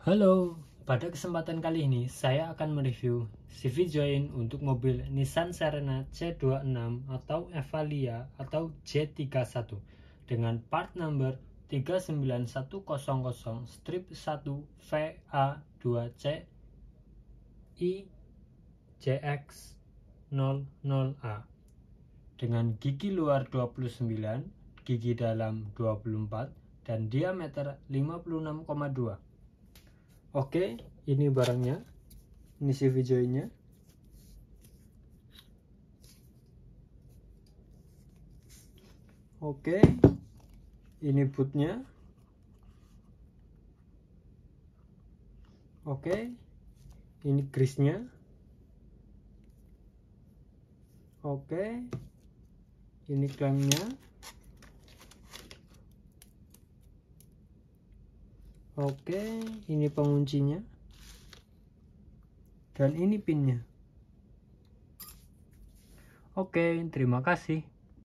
Halo, pada kesempatan kali ini saya akan mereview CV Join untuk mobil Nissan Serena C26 atau Evalia atau J31 dengan part number 39100 strip 1 VA2C IJX 00A dengan gigi luar 29, gigi dalam 24 dan diameter 56,2 Oke, ini barangnya. Ini CV joinnya. Oke. Ini bootnya. Oke. Ini grease-nya. Oke. Ini klemnya. oke ini penguncinya dan ini pinnya oke terima kasih